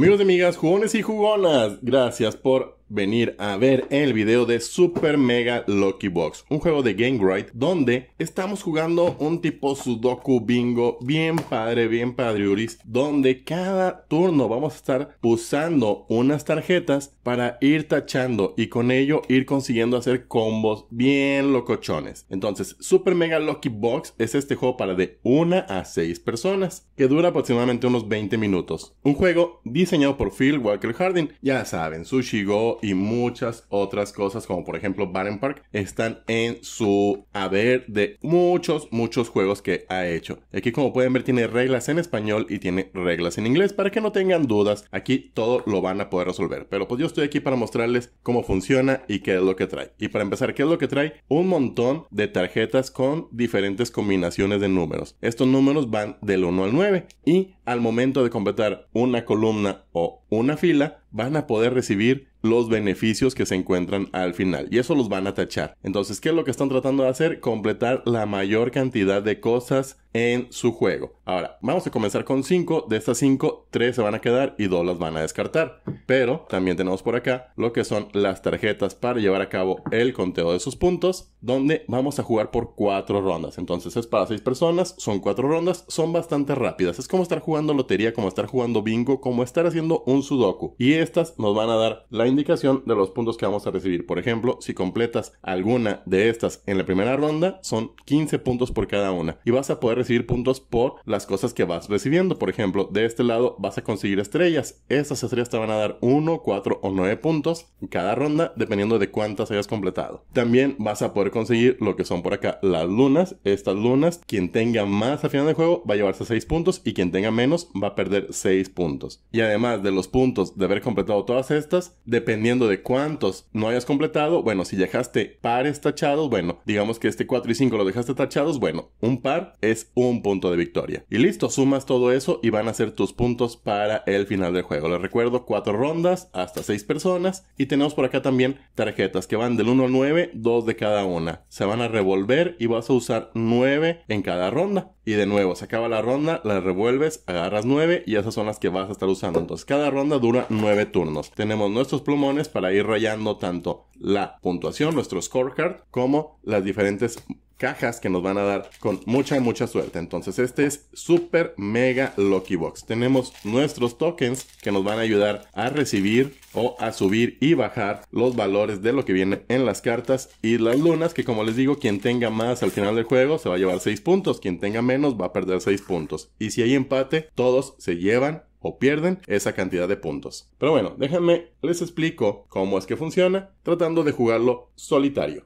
Amigos de amigas, jugones y jugonas, gracias por venir a ver el video de Super Mega Lucky Box, un juego de Game Right donde estamos jugando un tipo Sudoku Bingo bien padre, bien padriuris, donde cada turno vamos a estar usando unas tarjetas para ir tachando y con ello ir consiguiendo hacer combos bien locochones. Entonces, Super Mega Lucky Box es este juego para de 1 a 6 personas que dura aproximadamente unos 20 minutos. Un juego diseñado por Phil Walker Harding, ya saben, Sushi Go, y muchas otras cosas, como por ejemplo Barren Park, están en su haber de muchos, muchos juegos que ha hecho. Aquí, como pueden ver, tiene reglas en español y tiene reglas en inglés. Para que no tengan dudas, aquí todo lo van a poder resolver. Pero pues yo estoy aquí para mostrarles cómo funciona y qué es lo que trae. Y para empezar, ¿qué es lo que trae? Un montón de tarjetas con diferentes combinaciones de números. Estos números van del 1 al 9 y al momento de completar una columna o una fila, van a poder recibir los beneficios que se encuentran al final y eso los van a tachar. Entonces, ¿qué es lo que están tratando de hacer? Completar la mayor cantidad de cosas en su juego. Ahora, vamos a comenzar con 5. De estas 5, 3 se van a quedar y 2 las van a descartar. Pero también tenemos por acá lo que son las tarjetas para llevar a cabo el conteo de sus puntos, donde vamos a jugar por 4 rondas. Entonces es para 6 personas, son 4 rondas, son bastante rápidas. Es como estar jugando lotería, como estar jugando bingo, como estar haciendo un sudoku. Y estas nos van a dar la indicación de los puntos que vamos a recibir. Por ejemplo, si completas alguna de estas en la primera ronda, son 15 puntos por cada una. Y vas a poder recibir puntos por las cosas que vas recibiendo. Por ejemplo, de este lado vas a conseguir estrellas. Estas estrellas te van a dar 1, 4 o 9 puntos en cada ronda, dependiendo de cuántas hayas completado. También vas a poder conseguir lo que son por acá las lunas. Estas lunas, quien tenga más al final del juego va a llevarse 6 puntos y quien tenga menos va a perder 6 puntos. Y además de los puntos de haber completado todas estas, de dependiendo de cuántos no hayas completado, bueno, si dejaste pares tachados, bueno, digamos que este 4 y 5 lo dejaste tachados, bueno, un par es un punto de victoria. Y listo, sumas todo eso y van a ser tus puntos para el final del juego. Les recuerdo, 4 rondas, hasta 6 personas. Y tenemos por acá también tarjetas que van del 1 al 9, 2 de cada una. Se van a revolver y vas a usar 9 en cada ronda. Y de nuevo, se acaba la ronda, la revuelves, agarras 9 y esas son las que vas a estar usando. Entonces, cada ronda dura 9 turnos. Tenemos nuestros plumones para ir rayando tanto la puntuación, nuestro scorecard, como las diferentes cajas que nos van a dar con mucha, mucha suerte. Entonces este es Super Mega Lucky Box. Tenemos nuestros tokens que nos van a ayudar a recibir o a subir y bajar los valores de lo que viene en las cartas y las lunas que como les digo quien tenga más al final del juego se va a llevar 6 puntos quien tenga menos va a perder 6 puntos y si hay empate todos se llevan o pierden esa cantidad de puntos pero bueno déjenme les explico cómo es que funciona tratando de jugarlo solitario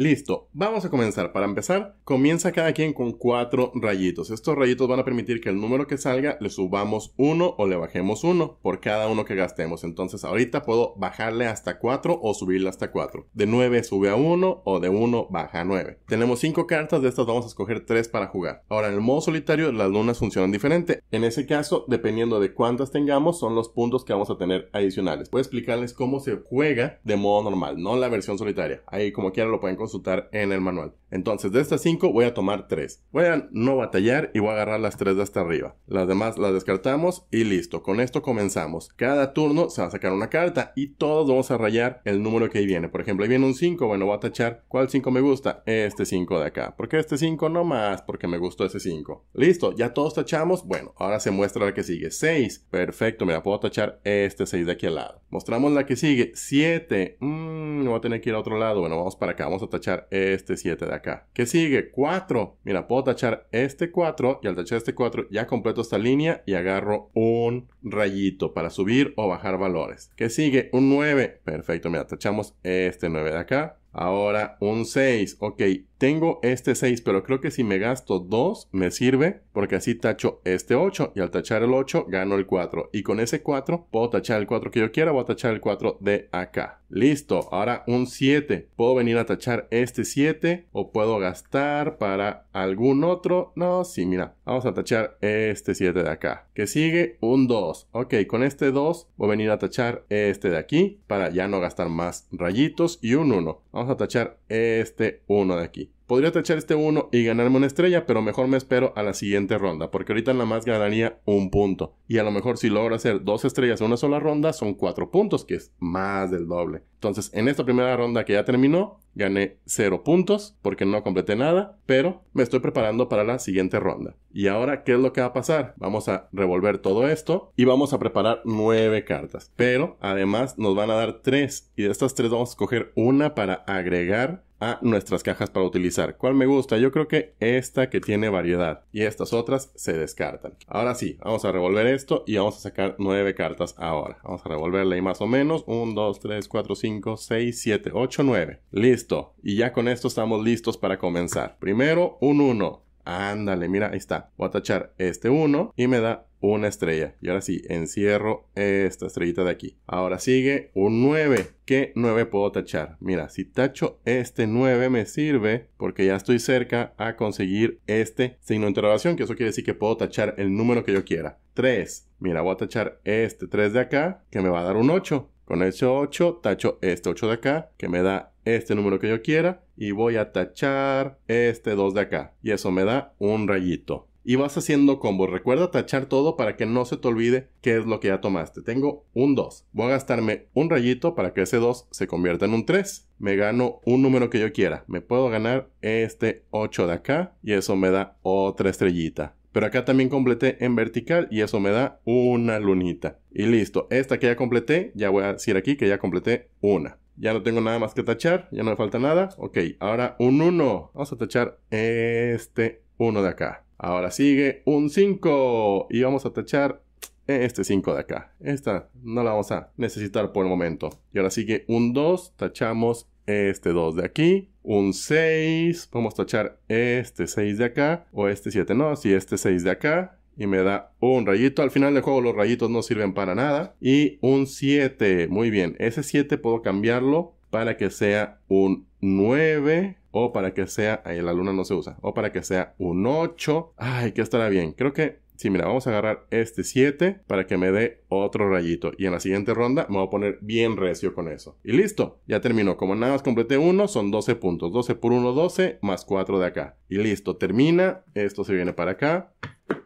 Listo, vamos a comenzar. Para empezar, comienza cada quien con cuatro rayitos. Estos rayitos van a permitir que el número que salga le subamos uno o le bajemos uno por cada uno que gastemos. Entonces ahorita puedo bajarle hasta 4 o subirle hasta 4. De 9 sube a 1 o de 1 baja a 9. Tenemos cinco cartas, de estas vamos a escoger tres para jugar. Ahora en el modo solitario las lunas funcionan diferente. En ese caso, dependiendo de cuántas tengamos, son los puntos que vamos a tener adicionales. Voy a explicarles cómo se juega de modo normal, no la versión solitaria. Ahí como quieran lo pueden conseguir consultar en el manual. Entonces, de estas 5 voy a tomar 3. Voy a no batallar y voy a agarrar las 3 de hasta arriba. Las demás las descartamos y listo. Con esto comenzamos. Cada turno se va a sacar una carta y todos vamos a rayar el número que ahí viene. Por ejemplo, ahí viene un 5. Bueno, voy a tachar. ¿Cuál 5 me gusta? Este 5 de acá. ¿Por qué este 5 no más? Porque me gustó ese 5. Listo, ya todos tachamos. Bueno, ahora se muestra la que sigue. 6. Perfecto, mira, puedo tachar este 6 de aquí al lado. Mostramos la que sigue. 7. Mmm, no voy a tener que ir a otro lado. Bueno, vamos para acá. Vamos a tachar tachar este 7 de acá. ¿Qué sigue? 4. Mira, puedo tachar este 4 y al tachar este 4 ya completo esta línea y agarro un rayito para subir o bajar valores. ¿Qué sigue? Un 9. Perfecto, mira, tachamos este 9 de acá Ahora un 6. Ok, tengo este 6, pero creo que si me gasto 2 me sirve porque así tacho este 8 y al tachar el 8 gano el 4. Y con ese 4 puedo tachar el 4 que yo quiera, voy a tachar el 4 de acá. Listo, ahora un 7. Puedo venir a tachar este 7 o puedo gastar para algún otro. No, sí, mira, vamos a tachar este 7 de acá. Que sigue un 2. Ok, con este 2 voy a venir a tachar este de aquí para ya no gastar más rayitos y un 1. Vamos a tachar este uno de aquí podría tachar este 1 y ganarme una estrella, pero mejor me espero a la siguiente ronda, porque ahorita nada más ganaría un punto. Y a lo mejor si logro hacer dos estrellas en una sola ronda, son cuatro puntos, que es más del doble. Entonces, en esta primera ronda que ya terminó, gané 0 puntos porque no completé nada, pero me estoy preparando para la siguiente ronda. Y ahora, ¿qué es lo que va a pasar? Vamos a revolver todo esto y vamos a preparar 9 cartas. Pero además nos van a dar 3 y de estas 3 vamos a coger una para agregar a nuestras cajas para utilizar. ¿Cuál me gusta? Yo creo que esta que tiene variedad y estas otras se descartan. Ahora sí, vamos a revolver esto y vamos a sacar nueve cartas ahora. Vamos a revolverla y más o menos 1, 2, 3, 4, 5, 6, 7, 8, 9. Listo. Y ya con esto estamos listos para comenzar. Primero un 1. Ándale, mira, ahí está. Voy a tachar este 1 y me da una estrella. Y ahora sí, encierro esta estrellita de aquí. Ahora sigue un 9. ¿Qué 9 puedo tachar? Mira, si tacho este 9 me sirve porque ya estoy cerca a conseguir este signo de interrogación, que eso quiere decir que puedo tachar el número que yo quiera. 3. Mira, voy a tachar este 3 de acá, que me va a dar un 8. Con ese 8 tacho este 8 de acá, que me da este número que yo quiera y voy a tachar este 2 de acá. Y eso me da un rayito. Y vas haciendo combos. Recuerda tachar todo para que no se te olvide qué es lo que ya tomaste. Tengo un 2. Voy a gastarme un rayito para que ese 2 se convierta en un 3. Me gano un número que yo quiera. Me puedo ganar este 8 de acá y eso me da otra estrellita. Pero acá también completé en vertical y eso me da una lunita. Y listo, esta que ya completé, ya voy a decir aquí que ya completé una. Ya no tengo nada más que tachar, ya no me falta nada. Ok, ahora un 1. Vamos a tachar este 1 de acá. Ahora sigue un 5 y vamos a tachar este 5 de acá. Esta no la vamos a necesitar por el momento. Y ahora sigue un 2, tachamos este 2 de aquí, un 6, vamos a tachar este 6 de acá, o este 7, no, si este 6 de acá, y me da un rayito. Al final del juego los rayitos no sirven para nada. Y un 7. Muy bien. Ese 7 puedo cambiarlo para que sea un 9. O para que sea... Ahí la luna no se usa. O para que sea un 8. Ay, que estará bien. Creo que Sí, mira, vamos a agarrar este 7 para que me dé otro rayito. Y en la siguiente ronda me voy a poner bien recio con eso. Y listo, ya terminó. Como nada más completé uno, son 12 puntos. 12 por 1, 12, más 4 de acá. Y listo, termina. Esto se viene para acá.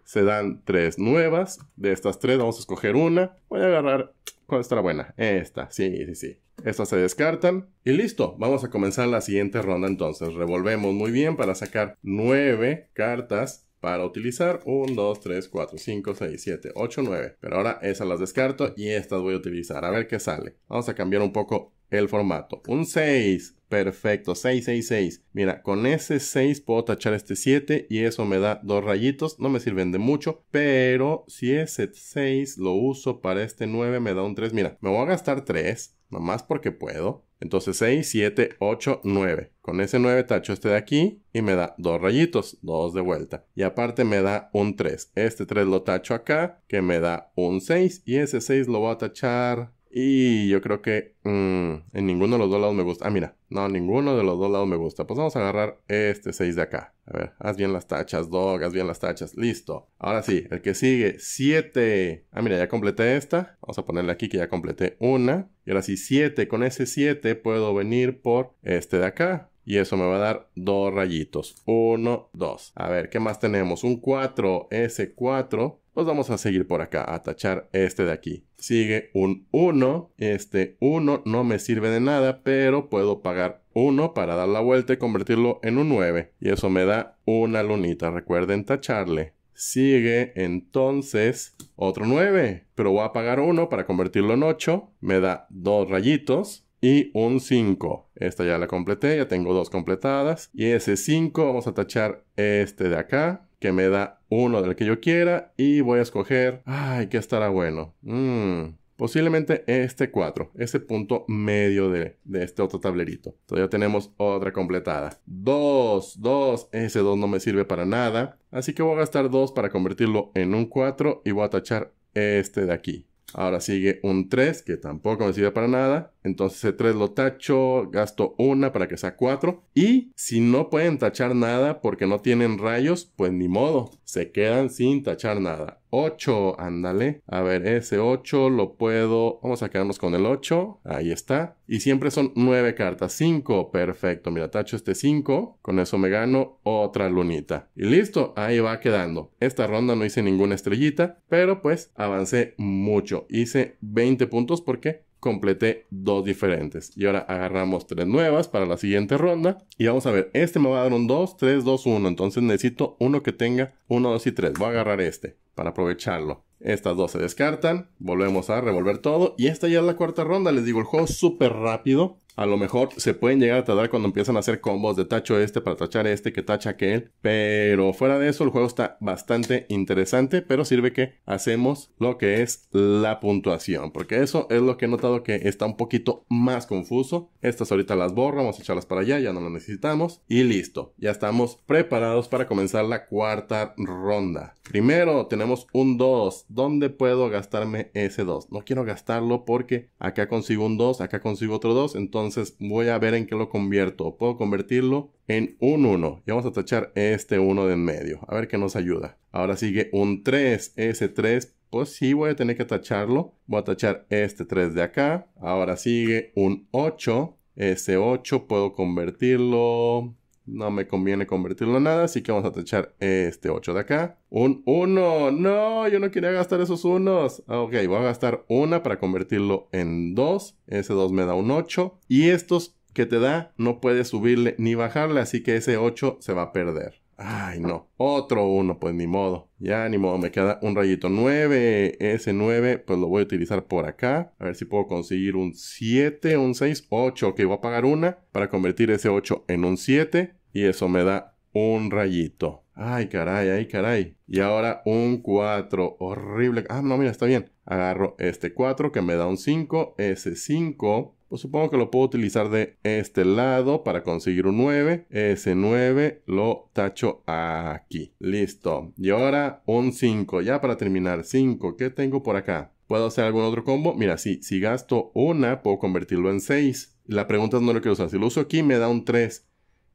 Se dan tres nuevas. De estas tres vamos a escoger una. Voy a agarrar... ¿Cuál estará buena? Esta, sí, sí, sí. Estas se descartan. Y listo, vamos a comenzar la siguiente ronda entonces. Revolvemos muy bien para sacar nueve cartas para utilizar. 1, 2, 3, 4, 5, 6, 7, 8, 9. Pero ahora esas las descarto y estas voy a utilizar. A ver qué sale. Vamos a cambiar un poco el formato. Un 6. Perfecto, 666. Mira, con ese 6 puedo tachar este 7 y eso me da dos rayitos. No me sirven de mucho, pero si ese 6 lo uso para este 9 me da un 3. Mira, me voy a gastar 3, nomás porque puedo. Entonces 6, 7, 8, 9. Con ese 9 tacho este de aquí y me da dos rayitos, dos de vuelta. Y aparte me da un 3. Este 3 lo tacho acá, que me da un 6. Y ese 6 lo voy a tachar y yo creo que mm, en ninguno de los dos lados me gusta. Ah, mira, no, ninguno de los dos lados me gusta. Pues vamos a agarrar este 6 de acá. A ver, haz bien las tachas, dog, haz bien las tachas. Listo. Ahora sí, el que sigue, 7. Ah, mira, ya completé esta. Vamos a ponerle aquí que ya completé una. Y ahora sí, 7. Con ese 7 puedo venir por este de acá. Y eso me va a dar dos rayitos. Uno, dos. A ver, ¿qué más tenemos? Un 4. s 4 pues vamos a seguir por acá, a tachar este de aquí. Sigue un 1. Este 1 no me sirve de nada, pero puedo pagar 1 para dar la vuelta y convertirlo en un 9. Y eso me da una lunita. Recuerden tacharle. Sigue entonces otro 9, pero voy a pagar 1 para convertirlo en 8. Me da dos rayitos y un 5. Esta ya la completé, ya tengo dos completadas. Y ese 5 vamos a tachar este de acá que me da uno del que yo quiera y voy a escoger, ay, que estará bueno. Mm, posiblemente este 4, ese punto medio de, de, este otro tablerito. Todavía tenemos otra completada. 2, 2, ese 2 no me sirve para nada. Así que voy a gastar 2 para convertirlo en un 4 y voy a tachar este de aquí. Ahora sigue un 3, que tampoco me sirve para nada. Entonces ese 3 lo tacho, gasto una para que sea 4. Y si no pueden tachar nada porque no tienen rayos, pues ni modo, se quedan sin tachar nada. 8, ándale. A ver, ese 8 lo puedo... Vamos a quedarnos con el 8. Ahí está. Y siempre son 9 cartas. 5, perfecto. Mira, tacho este 5. Con eso me gano otra lunita. Y listo, ahí va quedando. Esta ronda no hice ninguna estrellita, pero pues avancé mucho. Hice 20 puntos porque completé dos diferentes. Y ahora agarramos tres nuevas para la siguiente ronda. Y vamos a ver, este me va a dar un 2, 3, 2, 1. Entonces necesito uno que tenga 1, 2 y 3. Voy a agarrar este para aprovecharlo. Estas dos se descartan. Volvemos a revolver todo. Y esta ya es la cuarta ronda. Les digo, el juego es súper rápido. A lo mejor se pueden llegar a tardar cuando empiezan a hacer combos de tacho este para tachar este que tacha aquel. Pero fuera de eso, el juego está bastante interesante. Pero sirve que hacemos lo que es la puntuación. Porque eso es lo que he notado que está un poquito más confuso. Estas ahorita las borramos... vamos echarlas para allá, ya no las necesitamos. Y listo, ya estamos preparados para comenzar la cuarta ronda. Primero tenemos un 2, ¿Dónde puedo gastarme ese 2? No quiero gastarlo porque acá consigo un 2, acá consigo otro 2, entonces voy a ver en qué lo convierto. Puedo convertirlo en un 1 y vamos a tachar este 1 de en medio, a ver qué nos ayuda. Ahora sigue un 3, ese 3 pues sí voy a tener que tacharlo. Voy a tachar este 3 de acá. Ahora sigue un 8. Ese 8 puedo convertirlo no me conviene convertirlo en nada, así que vamos a tachar este 8 de acá. Un 1. No, yo no quería gastar esos unos. Ah, ok, voy a gastar una para convertirlo en 2. Ese 2 me da un 8. Y estos que te da no puedes subirle ni bajarle, así que ese 8 se va a perder. Ay, no. Otro uno pues ni modo. Ya ni modo, me queda un rayito 9. Ese 9, pues lo voy a utilizar por acá. A ver si puedo conseguir un 7, un 6, 8. Ok, voy a pagar una para convertir ese 8 en un 7. Y eso me da un rayito. Ay, caray, ay, caray. Y ahora un 4. Horrible. Ah, no, mira, está bien. Agarro este 4 que me da un 5. Ese 5 pues supongo que lo puedo utilizar de este lado para conseguir un 9. Ese 9 lo tacho aquí. Listo. Y ahora un 5. Ya para terminar, 5. ¿Qué tengo por acá? ¿Puedo hacer algún otro combo? Mira, si si gasto una, puedo convertirlo en 6. La pregunta es no lo quiero usar. Si lo uso aquí, me da un 3.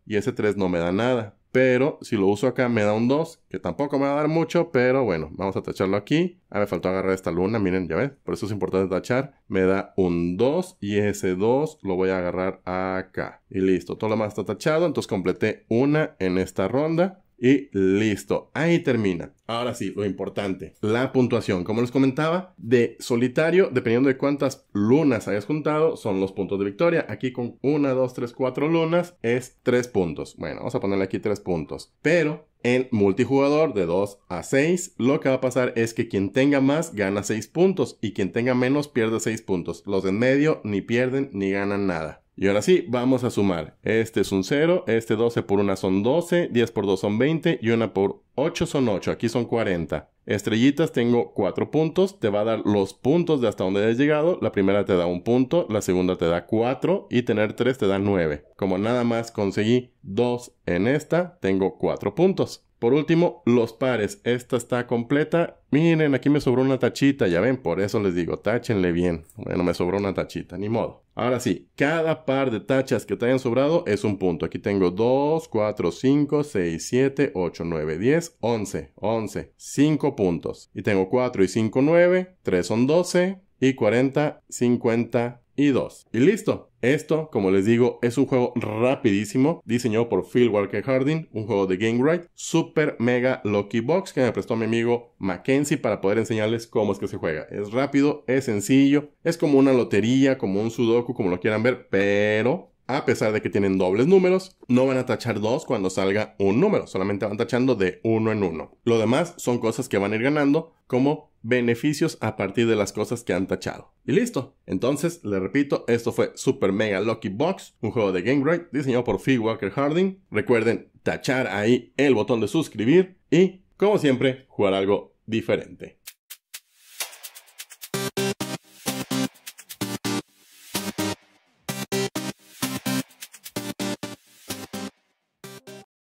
Y ese 3 no me da nada. Pero si lo uso acá me da un 2, que tampoco me va a dar mucho, pero bueno, vamos a tacharlo aquí. Ah, me faltó agarrar esta luna, miren, ya ves, por eso es importante tachar. Me da un 2 y ese 2 lo voy a agarrar acá. Y listo, todo lo más está tachado, entonces completé una en esta ronda. Y listo, ahí termina. Ahora sí, lo importante, la puntuación. Como les comentaba, de solitario, dependiendo de cuántas lunas hayas juntado, son los puntos de victoria. Aquí con 1, 2, 3, 4 lunas es 3 puntos. Bueno, vamos a ponerle aquí tres puntos. Pero en multijugador de 2 a 6, lo que va a pasar es que quien tenga más gana 6 puntos y quien tenga menos pierde 6 puntos. Los de en medio ni pierden ni ganan nada. Y ahora sí, vamos a sumar. Este es un 0, este 12 por 1 son 12, 10 por 2 son 20 y 1 por 8 son 8, aquí son 40. Estrellitas tengo 4 puntos, te va a dar los puntos de hasta donde has llegado, la primera te da un punto, la segunda te da 4 y tener 3 te da 9. Como nada más conseguí 2 en esta, tengo 4 puntos. Por último, los pares. Esta está completa. Miren, aquí me sobró una tachita, ya ven, por eso les digo, táchenle bien. Bueno, me sobró una tachita, ni modo. Ahora sí, cada par de tachas que te hayan sobrado es un punto. Aquí tengo 2, 4, 5, 6, 7, 8, 9, 10, 11, 11, 5 puntos. Y tengo 4 y 5, 9, 3 son 12, y 40, 50 y 2. Y listo. Esto, como les digo, es un juego rapidísimo, diseñado por Phil Walker Harding, un juego de Game Right, super mega Lucky Box que me prestó mi amigo Mackenzie para poder enseñarles cómo es que se juega. Es rápido, es sencillo, es como una lotería, como un sudoku, como lo quieran ver, pero a pesar de que tienen dobles números, no van a tachar dos cuando salga un número, solamente van tachando de uno en uno. Lo demás son cosas que van a ir ganando, como beneficios a partir de las cosas que han tachado. Y listo. Entonces, le repito, esto fue Super Mega Lucky Box, un juego de Game Right diseñado por Fig Walker Harding. Recuerden tachar ahí el botón de suscribir y, como siempre, jugar algo diferente.